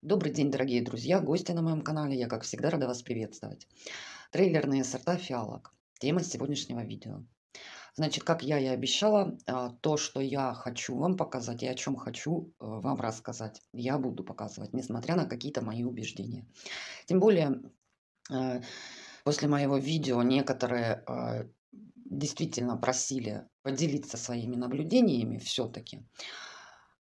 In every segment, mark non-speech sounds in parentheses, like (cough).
Добрый день, дорогие друзья, гости на моем канале. Я, как всегда, рада вас приветствовать. Трейлерные сорта фиалок. Тема сегодняшнего видео. Значит, как я и обещала, а, то, что я хочу вам показать и о чем хочу э, вам рассказать, я буду показывать, несмотря на какие-то мои убеждения. Тем более, э, после моего видео некоторые а, действительно просили поделиться своими наблюдениями все-таки.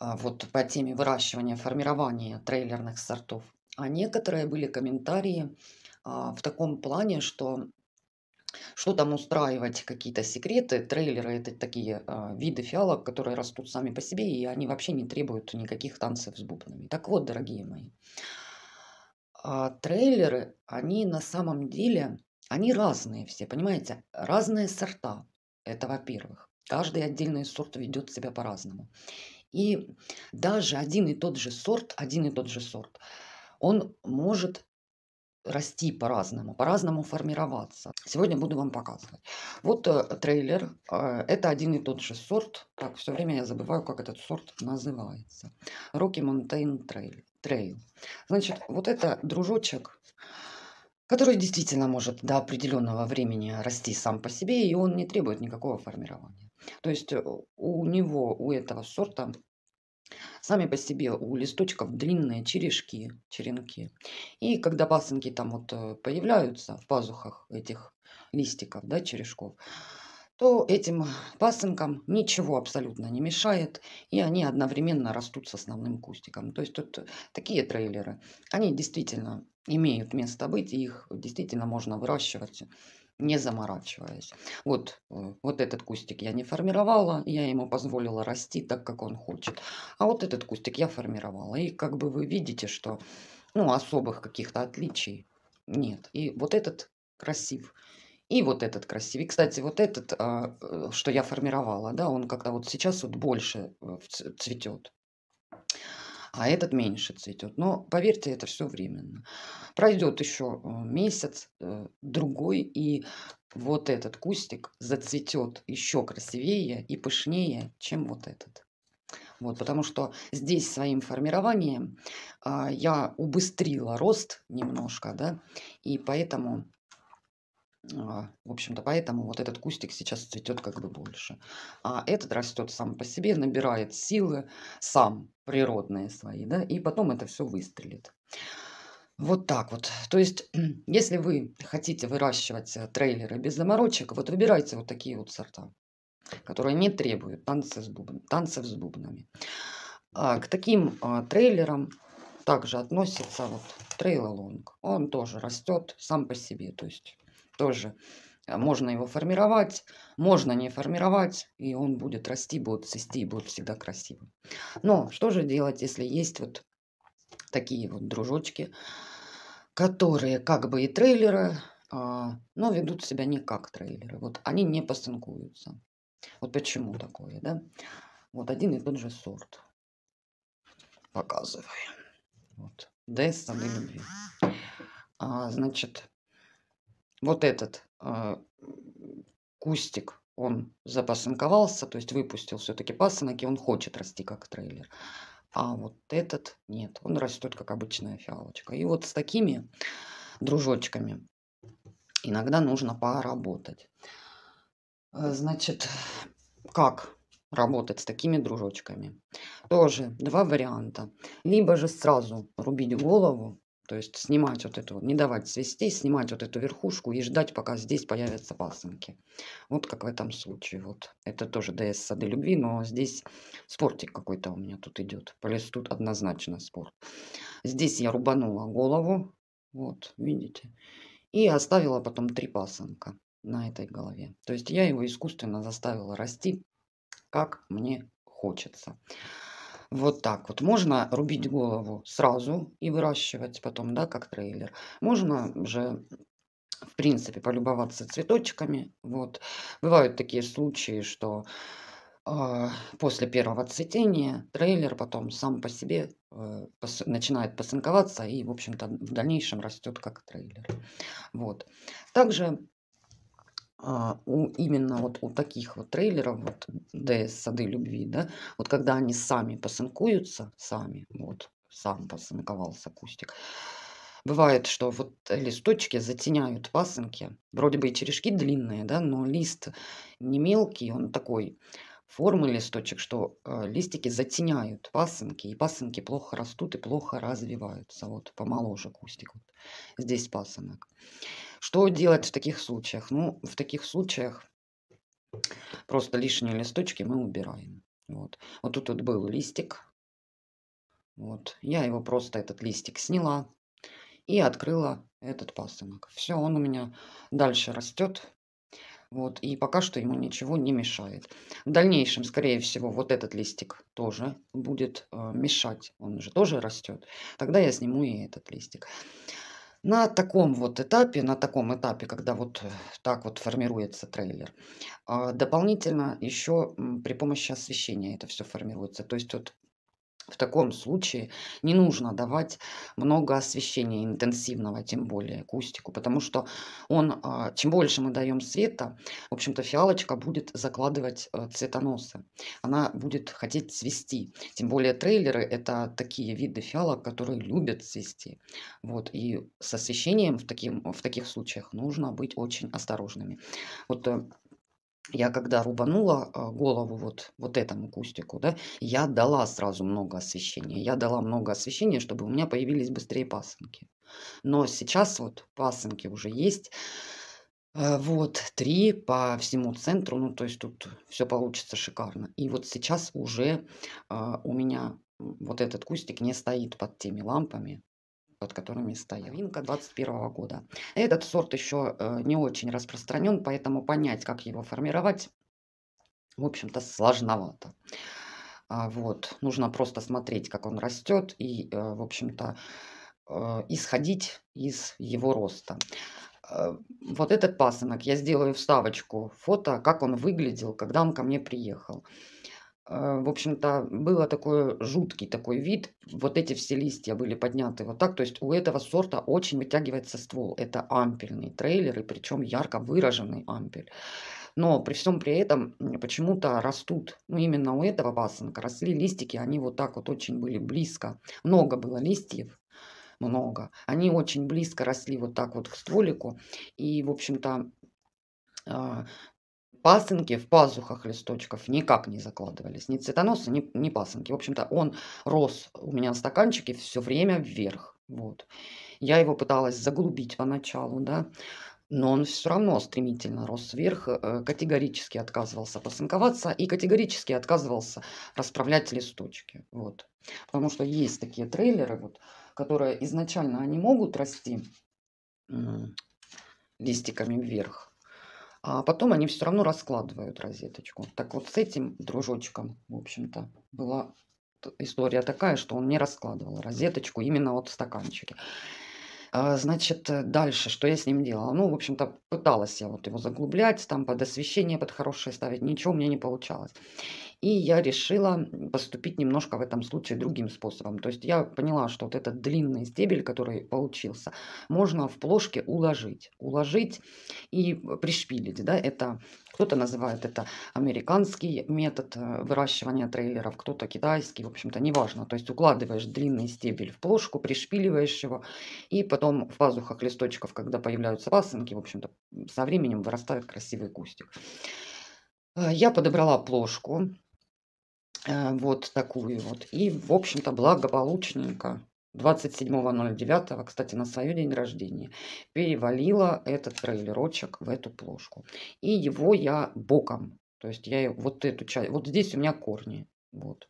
А, вот по теме выращивания, формирования трейлерных сортов. А некоторые были комментарии а, в таком плане, что что там устраивать какие-то секреты? Трейлеры – это такие э, виды фиалок, которые растут сами по себе, и они вообще не требуют никаких танцев с бубнами. Так вот, дорогие мои, э, трейлеры, они на самом деле, они разные все, понимаете? Разные сорта, это во-первых. Каждый отдельный сорт ведет себя по-разному. И даже один и тот же сорт, один и тот же сорт, он может расти по-разному, по-разному формироваться. Сегодня буду вам показывать. Вот э, трейлер. Э, это один и тот же сорт. Так, все время я забываю, как этот сорт называется. Rocky Mountain Trail. Trail. Значит, вот это дружочек который действительно может до определенного времени расти сам по себе, и он не требует никакого формирования. То есть э, у него, у этого сорта, сами по себе у листочков длинные черешки, черенки. И когда пасынки там вот э, появляются в пазухах этих листиков, да, черешков, то этим пасынкам ничего абсолютно не мешает, и они одновременно растут с основным кустиком. То есть тут такие трейлеры, они действительно имеют место быть, и их действительно можно выращивать, не заморачиваясь. Вот, э, вот этот кустик я не формировала, я ему позволила расти так, как он хочет. А вот этот кустик я формировала. И как бы вы видите, что ну, особых каких-то отличий нет. И вот этот красив. И вот этот красивый. Кстати, вот этот, а, э, что я формировала, да, он как-то вот сейчас вот больше э, цветет а этот меньше цветет. Но поверьте, это все временно. Пройдет еще э, месяц, э, другой, и вот этот кустик зацветет еще красивее и пышнее, чем вот этот. Вот, потому что здесь своим формированием а, я убыстрила рост немножко, да, и поэтому а, в общем-то, поэтому вот этот кустик сейчас цветет как бы больше. А этот растет сам по себе, набирает силы сам, природные свои, да, и потом это все выстрелит. Вот так вот. То есть, (clears throat) если вы хотите выращивать э, трейлеры без заморочек, вот выбирайте вот такие вот сорта, которые не требуют танцев с, бубн, танцев с бубнами. А к таким а, трейлерам также относится вот трейлолонг. Он тоже растет сам по себе, то есть тоже э, можно его формировать, можно не формировать, и он будет расти, будет цвести, и будет всегда красивым. Но что же делать, если есть вот такие вот дружочки, которые как бы и трейлеры, а, но ведут себя не как трейлеры. Вот они не постынкуются. Вот почему такое, да? Вот один и тот же сорт. Показываю. Вот. Д с сады любви. А, значит, вот этот э, кустик, он запасынковался, то есть выпустил все-таки пасынок, и он хочет расти как трейлер. А вот этот нет, он растет как обычная фиалочка. И вот с такими дружочками иногда нужно поработать. Э, значит, как работать с такими дружочками? Тоже два варианта. Либо же сразу рубить голову то есть снимать вот эту, не давать свести, снимать вот эту верхушку и ждать, пока здесь появятся пасынки. Вот как в этом случае. Вот это тоже ДС сады любви, но здесь спортик какой-то у меня тут идет. По лесу однозначно спорт. Здесь я рубанула голову, вот, видите, и оставила потом три пасынка на этой голове. То есть я его искусственно заставила расти, как мне хочется. Вот так вот. Можно рубить голову сразу и выращивать потом, да, как трейлер. Можно же в принципе, полюбоваться цветочками. Вот. Бывают такие случаи, что э, после первого цветения трейлер потом сам по себе э, пос начинает посынковаться и, в общем-то, в дальнейшем растет как трейлер. Вот. Также а, у, именно вот у таких вот трейлеров, вот ДС «Сады любви», да, вот когда они сами посынкуются, сами, вот, сам посынковался кустик, Бывает, что вот листочки затеняют пасынки. Вроде бы и черешки длинные, да, но лист не мелкий, он такой формы листочек, что э, листики затеняют пасынки, и пасынки плохо растут и плохо развиваются. Вот помоложе кустик. Вот. Здесь пасынок. Что делать в таких случаях? Ну, в таких случаях просто лишние листочки мы убираем. Вот, вот тут вот был листик. Вот, я его просто, этот листик сняла и открыла этот пасынок. Все, он у меня дальше растет. Вот, и пока что ему ничего не мешает. В дальнейшем, скорее всего, вот этот листик тоже будет э, мешать. Он же тоже растет. Тогда я сниму и этот листик. На таком вот этапе, на таком этапе, когда вот э, так вот формируется трейлер, а, дополнительно еще при помощи освещения это все формируется. То есть вот в таком случае не нужно давать много освещения интенсивного, тем более кустику, потому что он, а, чем больше мы даем света, в общем-то фиалочка будет закладывать э, цветоносы. Она будет хотеть цвести. Тем более трейлеры – это такие виды фиалок, которые любят цвести. Вот. И с освещением в, таким, в таких случаях нужно быть очень осторожными. Вот э, я когда рубанула а, голову вот, вот этому кустику, да, я дала сразу много освещения. Я дала много освещения, чтобы у меня появились быстрее пасынки. Но сейчас вот пасынки уже есть. А, вот, три по всему центру, ну, то есть тут все получится шикарно. И вот сейчас уже а, у меня вот этот кустик не стоит под теми лампами, под которыми стоял. Новинка 21 года. Этот сорт еще э, не очень распространен, поэтому понять, как его формировать, в общем-то, сложновато. А, вот. Нужно просто смотреть, как он растет и, э, в общем-то, э, исходить из его роста. Вот этот пасынок, я сделаю вставочку фото, как он выглядел, когда он ко мне приехал. А, в общем-то, было такой жуткий такой вид. Вот эти все листья были подняты вот так. То есть у этого сорта очень вытягивается ствол. Это ампельный трейлер, и причем ярко выраженный ампель. Но при всем при этом почему-то растут, ну именно у этого пасынка росли листики, они вот так вот очень были близко. Много было листьев, много. Они очень близко росли вот так вот к стволику. И, в общем-то, а, пасынки в пазухах листочков никак не закладывались. Ни цветоносы, ни, ни пасынки. В общем-то, он рос у меня в стаканчике все время вверх. Вот. Я его пыталась заглубить поначалу, да, но он все равно стремительно рос вверх, э, категорически отказывался посынковаться и категорически отказывался расправлять листочки. Вот. Потому что есть такие трейлеры, вот, которые изначально они могут расти листиками вверх, а потом они все равно раскладывают розеточку. Так вот с этим дружочком, в общем-то, была история такая, что он не раскладывал розеточку именно от стаканчики. А, значит, э, дальше, что я с ним делала? Ну, в общем-то, пыталась я вот его заглублять, там под освещение под хорошее ставить, ничего у меня не получалось. И я решила поступить немножко в этом случае другим способом. То есть я поняла, что вот этот длинный стебель, который получился, можно в плошке уложить. Уложить и э, пришпилить. Да? Это кто-то называет это американский метод э, выращивания трейлеров, кто-то китайский, в общем-то, неважно. То есть укладываешь длинный стебель в плошку, пришпиливаешь его, и потом в пазухах листочков, когда появляются пасынки, в общем-то, со временем вырастает красивый кустик. Э, я подобрала плошку, э, вот такую вот, и, в общем-то, благополучненько 27.09, кстати, на свое день рождения, перевалила этот трейлерочек в эту плошку. И его я боком, то есть я вот эту часть, вот здесь у меня корни, вот,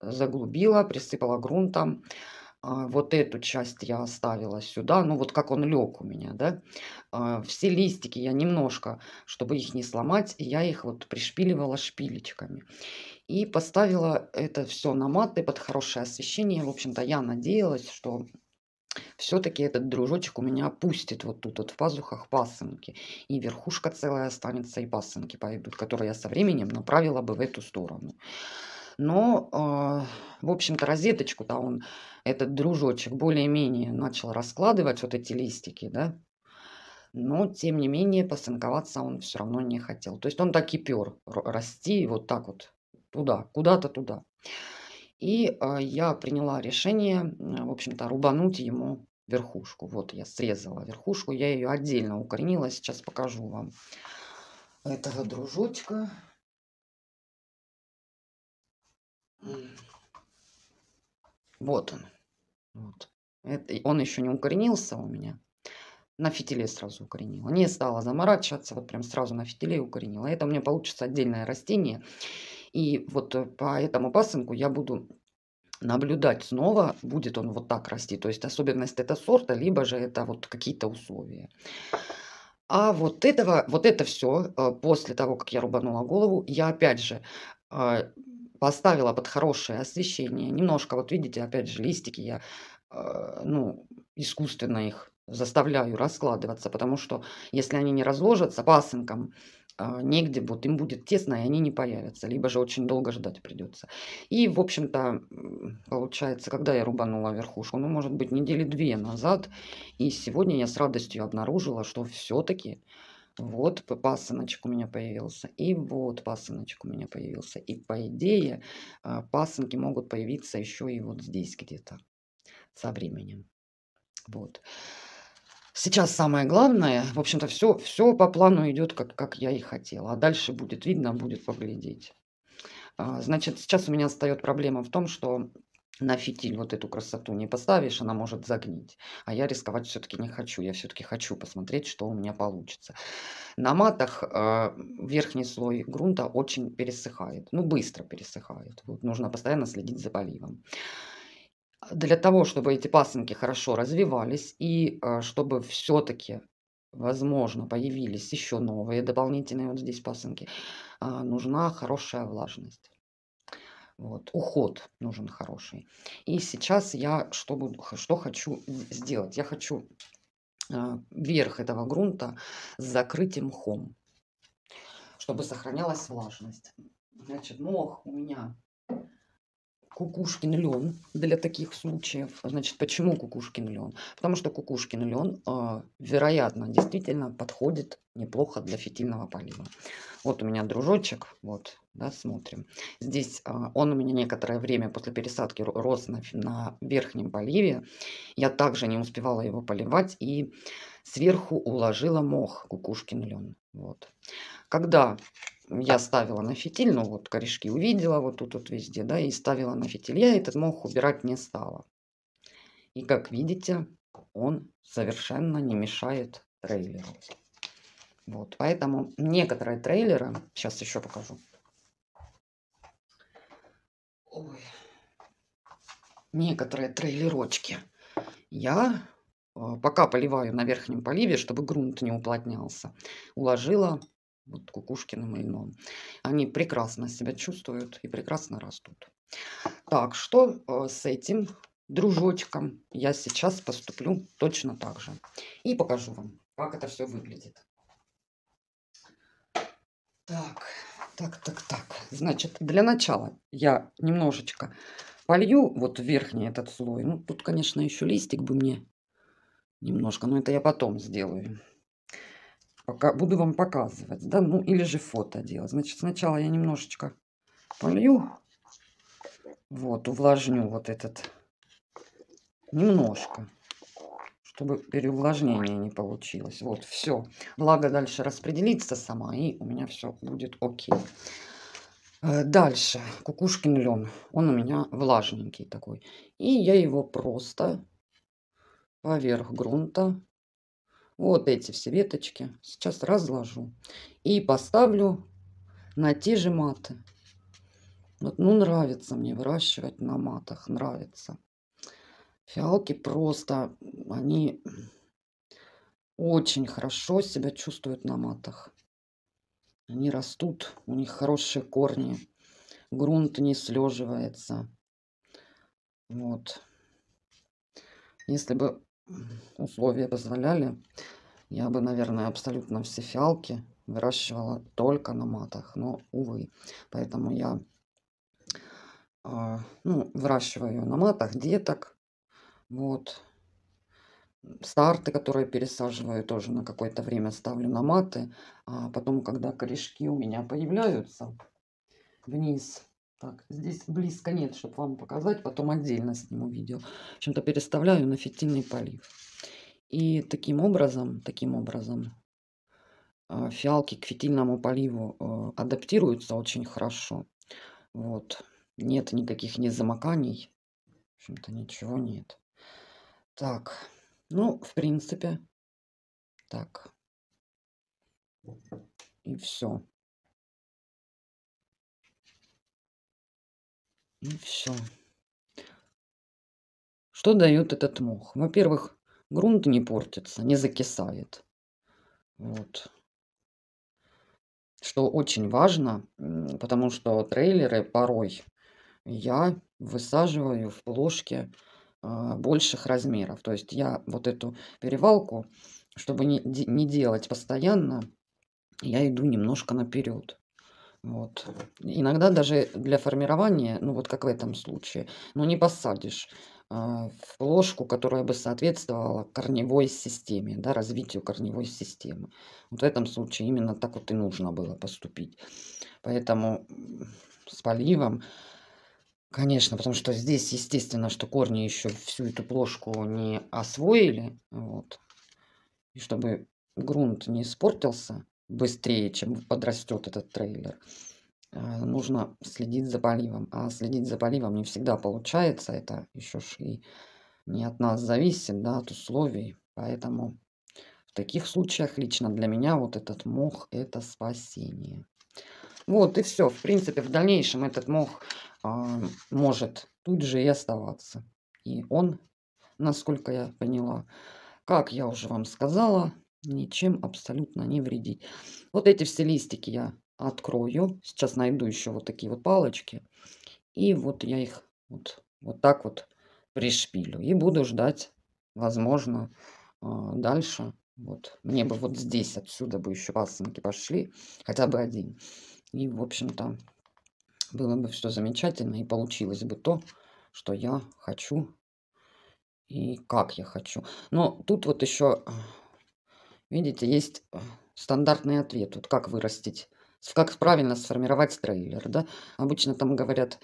заглубила, присыпала грунтом. А, вот эту часть я оставила сюда, ну вот как он лег у меня, да. А, все листики я немножко, чтобы их не сломать, я их вот пришпиливала шпилечками. И поставила это все на маты под хорошее освещение. В общем-то, я надеялась, что все-таки этот дружочек у меня опустит вот тут вот в пазухах пасынки. И верхушка целая останется, и пасынки пойдут, которые я со временем направила бы в эту сторону. Но, э, в общем-то, розеточку-то он, этот дружочек, более-менее начал раскладывать вот эти листики, да. Но, тем не менее, пасынковаться он все равно не хотел. То есть он так и пер расти, и вот так вот туда, куда-то туда. И а, я приняла решение, э, в общем-то, рубануть ему верхушку. Вот я срезала верхушку, я ее отдельно укоренила. Сейчас покажу вам этого дружочка. Вот он. Вот. Это, он еще не укоренился у меня. На фитиле сразу укоренила. Не стала заморачиваться, вот прям сразу на фитиле укоренила. Это у меня получится отдельное растение. И вот э, по этому пасынку я буду наблюдать снова, будет он вот так расти. То есть особенность это сорта, либо же это вот какие-то условия. А вот этого, вот это все э, после того, как я рубанула голову, я опять же э, поставила под хорошее освещение. Немножко, вот видите, опять же, листики я ну, искусственно их заставляю раскладываться, потому что если они не разложатся пасынком, а, негде, вот им будет тесно, и они не появятся, либо же очень долго ждать придется. И, в общем-то, получается, когда я рубанула верхушку, ну, может быть, недели две назад, и сегодня я с радостью обнаружила, что все-таки вот пасыночек у меня появился, и вот пасыночек у меня появился. И, по идее, а, пасынки могут появиться еще и вот здесь где-то со временем. Вот. Сейчас самое главное, в общем-то, все, все по плану идет, как, как я и хотела. А дальше будет видно, будет поглядеть. А, значит, сейчас у меня встает проблема в том, что на фитиль вот эту красоту не поставишь, она может загнить. А я рисковать все-таки не хочу. Я все-таки хочу посмотреть, что у меня получится. На матах э, верхний слой грунта очень пересыхает. Ну, быстро пересыхает. Вот, нужно постоянно следить за поливом. Для того, чтобы эти пасынки хорошо развивались и э, чтобы все-таки, возможно, появились еще новые дополнительные вот здесь пасынки, а, нужна хорошая влажность. Вот, уход нужен хороший. И сейчас я что, буду, что хочу сделать? Я хочу э, верх этого грунта закрыть мхом, чтобы сохранялась влажность. Значит, мох у меня Кукушкин лен для таких случаев. Значит, почему Кукушкин лен? Потому что Кукушкин лен, э, вероятно, действительно подходит неплохо для фитильного полива. Вот у меня дружочек, вот, да, смотрим. Здесь э, он у меня некоторое время после пересадки рос на, на верхнем поливе. Я также не успевала его поливать и сверху уложила мох Кукушкин лен. Вот. Когда я ставила на фитиль, ну вот корешки увидела вот тут вот везде, да, и ставила на фитиль. Я этот мох убирать не стала. И как видите, он совершенно не мешает трейлеру. Вот, поэтому некоторые трейлеры, сейчас еще покажу. Ой. Некоторые трейлерочки я э, пока поливаю на верхнем поливе, чтобы грунт не уплотнялся, уложила вот Кукушкиным и Льном. Они прекрасно себя чувствуют и прекрасно растут. Так, что э, с этим дружочком я сейчас поступлю точно так же. И покажу вам, как это все выглядит. Так, так, так, так. Значит, для начала я немножечко полью вот верхний этот слой. Ну, тут, конечно, еще листик бы мне немножко, но это я потом сделаю буду вам показывать, да, ну или же фото делать. Значит, сначала я немножечко полью, вот, увлажню вот этот, немножко, чтобы переувлажнение не получилось. Вот, все. влага дальше распределится сама, и у меня все будет окей. Э, дальше. Кукушкин лен. Он у меня влажненький такой. И я его просто поверх грунта вот эти все веточки сейчас разложу и поставлю на те же маты. Вот, ну, нравится мне выращивать на матах, нравится. Фиалки просто, они очень хорошо себя чувствуют на матах. Они растут, у них хорошие корни, грунт не слеживается. Вот. Если бы условия позволяли, я бы, наверное, абсолютно все фиалки выращивала только на матах, но, увы. Поэтому я а, ну, выращиваю на матах деток, вот. Старты, которые пересаживаю, тоже на какое-то время ставлю на маты. А потом, когда корешки у меня появляются вниз, так, здесь близко нет, чтобы вам показать, потом отдельно сниму видео. В общем-то, переставляю на фитильный полив. И таким образом, таким образом, а, фиалки к фитильному поливу а, адаптируются очень хорошо. Вот. Нет никаких не В общем-то, ничего нет. Так. Ну, в принципе, так. И все. И все. Что дает этот мох? Во-первых, грунт не портится, не закисает. Вот. Что очень важно, потому что трейлеры порой я высаживаю в ложке э, а, больших размеров. То есть я вот эту перевалку, чтобы не, не делать постоянно, я иду немножко наперед. Вот. Иногда даже для формирования, ну вот как в этом случае, ну не посадишь э, в ложку, которая бы соответствовала корневой системе, да, развитию корневой системы. Вот в этом случае именно так вот и нужно было поступить. Поэтому с поливом, конечно, потому что здесь, естественно, что корни еще всю эту плошку не освоили, вот, и чтобы грунт не испортился, быстрее, чем подрастет этот трейлер. А, нужно следить за поливом. А следить за поливом не всегда получается. Это еще ж и не от нас зависит, да, от условий. Поэтому в таких случаях лично для меня вот этот мох – это спасение. Вот и все. В принципе, в дальнейшем этот мох э, может тут же и оставаться. И он, насколько я поняла, как я уже вам сказала, ничем абсолютно не вредить. Вот эти все листики я открою. Сейчас найду еще вот такие вот палочки. И вот я их вот, вот так вот пришпилю. И буду ждать, возможно, а, дальше. Вот мне бы вот здесь отсюда бы еще пасынки пошли. Хотя бы один. И, в общем-то, было бы все замечательно. И получилось бы то, что я хочу и как я хочу. Но тут вот еще а, Видите, есть э, стандартный ответ. Вот как вырастить, как правильно сформировать трейлер, да? Обычно там говорят,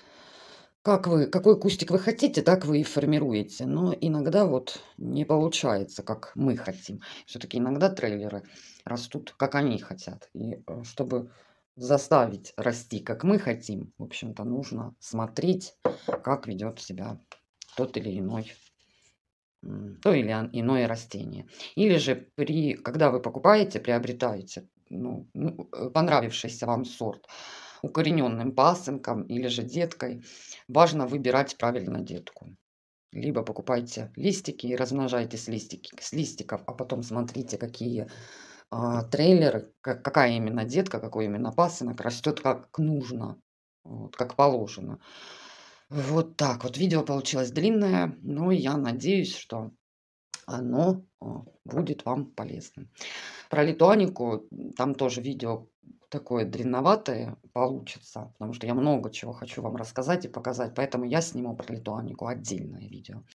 как вы, какой кустик вы хотите, так вы и формируете. Но иногда вот не получается, как мы хотим. Все-таки иногда трейлеры растут, как они хотят. И э, чтобы заставить расти, как мы хотим, в общем-то, нужно смотреть, как ведет себя тот или иной то или иное растение. Или же, при, когда вы покупаете, приобретаете ну, ну э, понравившийся вам сорт, укорененным пасынком или же деткой, важно выбирать правильно детку. Либо покупайте листики и размножайте с, листики, с листиков, а потом смотрите, какие а, трейлеры, как, какая именно детка, какой именно пасынок растет как нужно, вот, как положено. Вот так вот. Видео получилось длинное, но я надеюсь, что оно а, будет вам полезным. Про литуанику там тоже видео такое длинноватое получится, потому что я много чего хочу вам рассказать и показать, поэтому я сниму про литуанику отдельное видео.